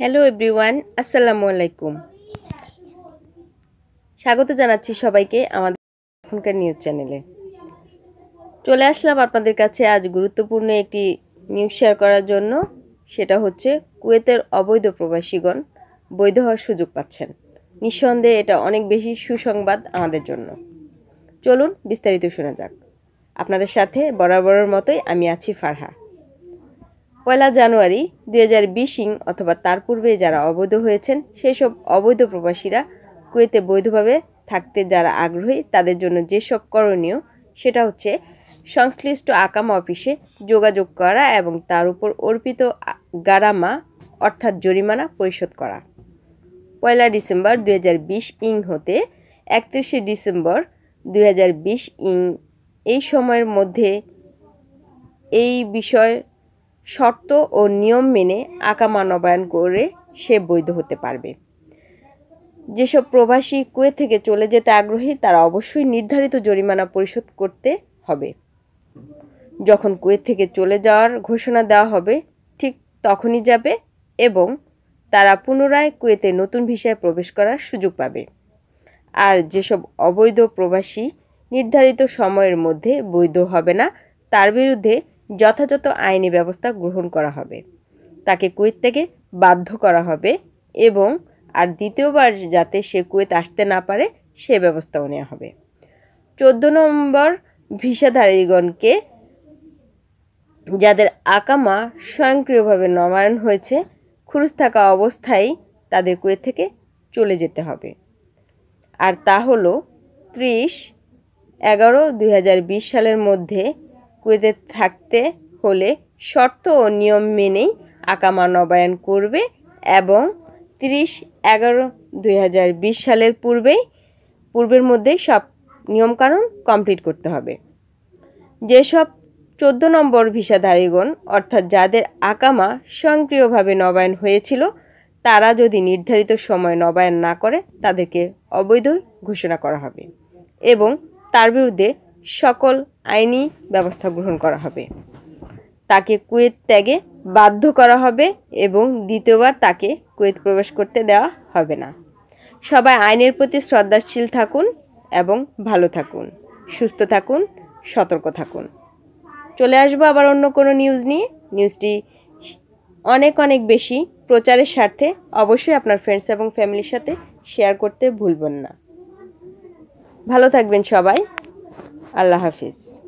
hello everyone আসসালামু আলাইকুম স্বাগত জানাচ্ছি সবাইকে আমাদের এখনকার নিউজ চ্যানেলে চলে আসলাম আপনাদের কাছে আজ গুরুত্বপূর্ণ একটি নিউজ শেয়ার করার জন্য সেটা হচ্ছে কুয়েতের অবৈধ প্রবাসীগণ বৈধ হওয়ার সুযোগ পাচ্ছেন নিঃসন্দেহে এটা অনেক বেশি সুসংবাদ আমাদের জন্য চলুন বিস্তারিত শোনা যাক আপনাদের সাথে বরাবরের মতোই আমি আছি ফারহা পয়লা জানুয়ারি দুই হাজার বিশিং অথবা তার পূর্বে যারা অবৈধ হয়েছেন সেই সব অবৈধ প্রবাসীরা কুয়েতে বৈধভাবে থাকতে যারা আগ্রহী তাদের জন্য যেসব করণীয় সেটা হচ্ছে সংশ্লিষ্ট আকামা অফিসে যোগাযোগ করা এবং তার উপর অর্পিত গারামা অর্থাৎ জরিমানা পরিশোধ করা পয়লা ডিসেম্বর দু ইং হতে একত্রিশে ডিসেম্বর দু ইং এই সময়ের মধ্যে এই বিষয় শর্ত ও নিয়ম মেনে আঁকা মানবায়ন করে সে বৈধ হতে পারবে যেসব প্রবাসী কুয়ে থেকে চলে যেতে আগ্রহী তারা অবশ্যই নির্ধারিত জরিমানা পরিশোধ করতে হবে যখন কুয়ে থেকে চলে যাওয়ার ঘোষণা দেওয়া হবে ঠিক তখনই যাবে এবং তারা পুনরায় কুয়েতে নতুন ভিসায় প্রবেশ করার সুযোগ পাবে আর যেসব অবৈধ প্রবাসী নির্ধারিত সময়ের মধ্যে বৈধ হবে না তার বিরুদ্ধে যথাযথ আইনি ব্যবস্থা গ্রহণ করা হবে তাকে কুয়েত থেকে বাধ্য করা হবে এবং আর দ্বিতীয়বার যাতে সে কুয়েত আসতে না পারে সে ব্যবস্থাও নেওয়া হবে চোদ্দ নম্বর ভিসাধারীগণকে যাদের আকামা স্বয়ংক্রিয়ভাবে নবায়ন হয়েছে খুরুজ থাকা অবস্থায় তাদের কুয়েত থেকে চলে যেতে হবে আর তা হলো ত্রিশ এগারো দুই সালের মধ্যে লিকুইডে থাকতে হলে শর্ত ও নিয়ম মেনেই আকামা নবায়ন করবে এবং তিরিশ এগারো দুই সালের পূর্বেই পূর্বের মধ্যেই সব নিয়মকানুন কমপ্লিট করতে হবে যেসব চোদ্দ নম্বর ভিসাধারীগণ অর্থাৎ যাদের আকামা স্বয়ংক্রিয়ভাবে নবায়ন হয়েছিল তারা যদি নির্ধারিত সময় নবায়ন না করে তাদেরকে অবৈধ ঘোষণা করা হবে এবং তার বিরুদ্ধে সকল আইনি ব্যবস্থা গ্রহণ করা হবে তাকে কুয়েত ত্যাগে বাধ্য করা হবে এবং দ্বিতীয়বার তাকে কুয়েত প্রবেশ করতে দেওয়া হবে না সবাই আইনের প্রতি শ্রদ্ধাশীল থাকুন এবং ভালো থাকুন সুস্থ থাকুন সতর্ক থাকুন চলে আসবো আবার অন্য কোনো নিউজ নিয়ে নিউজটি অনেক অনেক বেশি প্রচারের স্বার্থে অবশ্যই আপনার ফ্রেন্ডস এবং ফ্যামিলির সাথে শেয়ার করতে ভুলবেন না ভালো থাকবেন সবাই الله حافظ